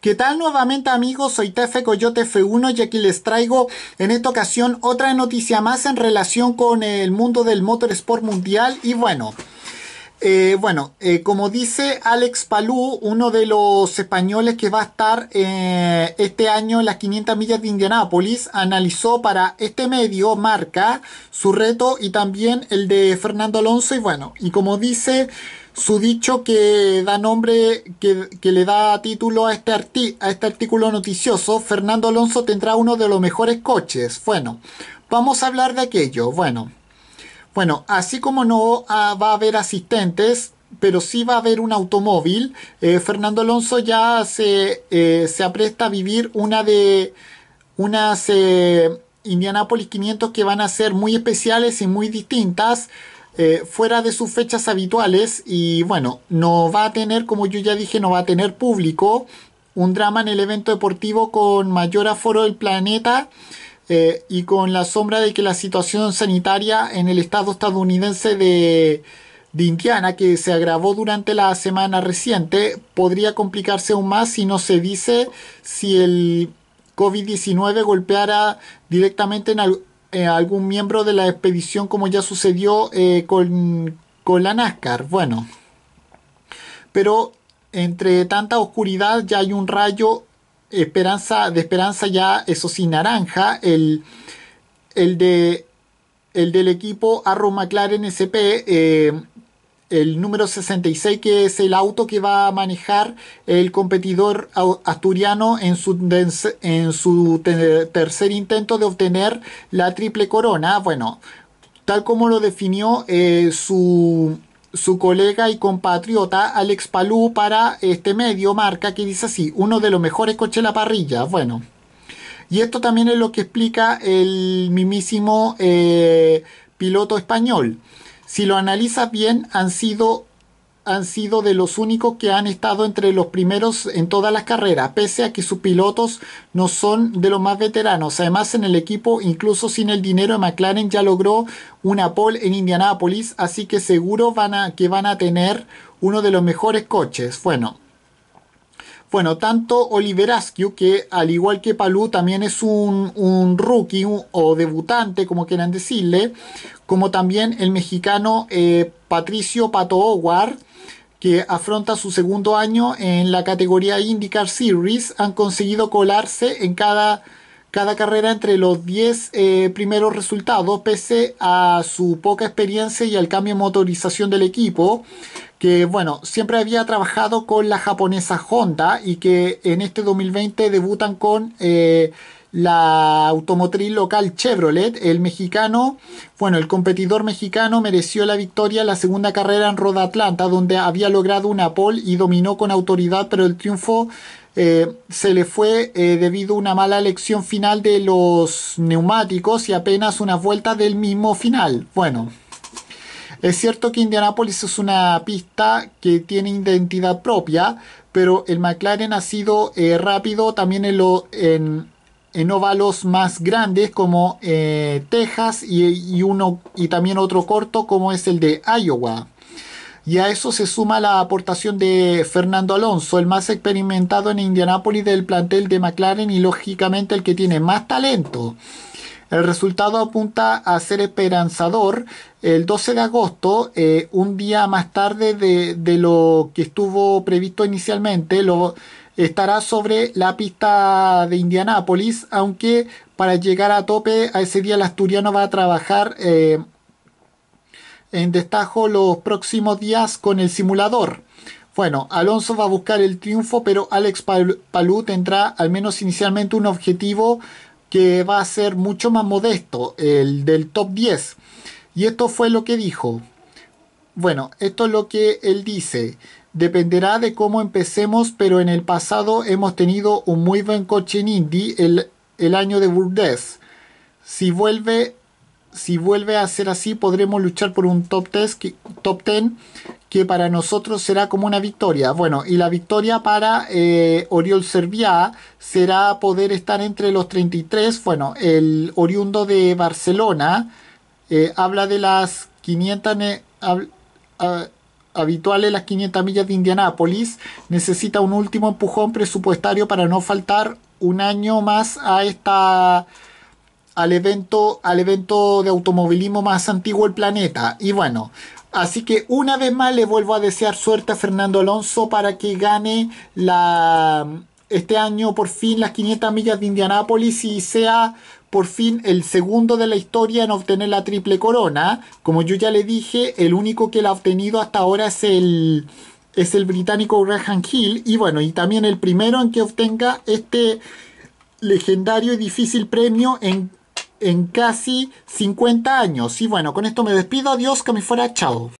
¿Qué tal nuevamente amigos? Soy Tefe Coyote F1 y aquí les traigo en esta ocasión otra noticia más en relación con el mundo del motorsport mundial y bueno... Eh, bueno, eh, como dice Alex Palú, uno de los españoles que va a estar eh, este año en las 500 millas de Indianápolis, analizó para este medio marca su reto y también el de Fernando Alonso. Y bueno, y como dice su dicho que da nombre, que, le da título a este, a este artículo noticioso, Fernando Alonso tendrá uno de los mejores coches. Bueno, vamos a hablar de aquello. Bueno, bueno así como no va a haber asistentes, pero sí va a haber un automóvil, eh, Fernando Alonso ya eh, se, apresta a vivir una de unas eh, Indianapolis 500 que van a ser muy especiales y muy distintas. Eh, fuera de sus fechas habituales y bueno, no va a tener, como yo ya dije, no va a tener público. Un drama en el evento deportivo con mayor aforo del planeta eh, y con la sombra de que la situación sanitaria en el estado estadounidense de, Indiana, que se agravó durante la semana reciente, podría complicarse aún más si no se dice si el COVID-19 golpeara directamente en, eh, algún miembro de la expedición como ya sucedió eh, con, la NASCAR. Bueno, pero entre tanta oscuridad ya hay un rayo esperanza, de esperanza ya, eso sí, naranja, el, de, el del equipo Arrow McLaren SP. Eh, el número 66, que es el auto que va a manejar el competidor asturiano en su, en su tercer intento de obtener la triple corona. Bueno, tal como lo definió eh, su, su colega y compatriota Alex Palú para este medio marca que dice así, uno de los mejores coches de la parrilla. Bueno. Y esto también es lo que explica el mismísimo eh, piloto español si lo analizas bien, han sido, han sido de los únicos que han estado entre los primeros en todas las carreras, pese a que sus pilotos no son de los más veteranos. Además, en el equipo, incluso sin el dinero de McLaren, ya logró una pole en Indianápolis, así que seguro van a, que van a tener uno de los mejores coches. Bueno. Bueno, tanto Oliveraskyu que al igual que Palú también es un, rookie o debutante, como quieran decirle, como también el mexicano eh, Patricio Pato Oguar, que afronta su segundo año en la categoría IndyCar Series, han conseguido colarse en cada, cada carrera entre los 10 eh, primeros resultados, pese a su poca experiencia y al cambio de motorización del equipo que bueno, siempre había trabajado con la japonesa Honda y que en este 2020 debutan con eh, la automotriz local Chevrolet. El mexicano, bueno, el competidor mexicano mereció la victoria en la segunda carrera en Roda Atlanta, donde había logrado una pole y dominó con autoridad, pero el triunfo eh, se le fue eh, debido a una mala elección final de los neumáticos y apenas una vuelta del mismo final. Bueno. Es cierto que Indianapolis es una pista que tiene identidad propia, pero el McLaren ha sido eh, rápido también en, lo, en, óvalos más grandes como eh, Texas y, uno, y también otro corto como es el de Iowa. Y a eso se suma la aportación de Fernando Alonso, el más experimentado en Indianápolis del plantel de McLaren y lógicamente el que tiene más talento. El resultado apunta a ser esperanzador el 12 de agosto, eh, un día más tarde de, lo que estuvo previsto inicialmente, lo, estará sobre la pista de Indianápolis, aunque para llegar a tope a ese día el asturiano va a trabajar eh, en destajo los próximos días con el simulador. Bueno, Alonso va a buscar el triunfo, pero Alex Palú tendrá al menos inicialmente un objetivo que va a ser mucho más modesto, el del top 10. Y esto fue lo que dijo. Bueno, esto es lo que él dice. Dependerá de cómo empecemos, pero en el pasado hemos tenido un muy buen coche en Indy el, el año de Burdes. Si vuelve, si vuelve a ser así, podremos luchar por un top 10 top 10 que para nosotros será como una victoria. Bueno, y la victoria para eh, Oriol Serviá será poder estar entre los 33. Bueno, el oriundo de Barcelona eh, habla de las 500... habituales las 500 millas de Indianápolis, necesita un último empujón presupuestario para no faltar un año más a esta al evento al evento de automovilismo más antiguo del planeta. Y bueno, Así que una vez más le vuelvo a desear suerte a Fernando Alonso para que gane la, este año por fin las 500 millas de Indianápolis y sea por fin el segundo de la historia en obtener la triple corona. Como yo ya le dije, el único que la ha obtenido hasta ahora es el, es el británico Graham Hill y bueno, y también el primero en que obtenga este legendario y difícil premio en en casi 50 años. Y bueno, con esto me despido. Adiós, que me fuera. Chao.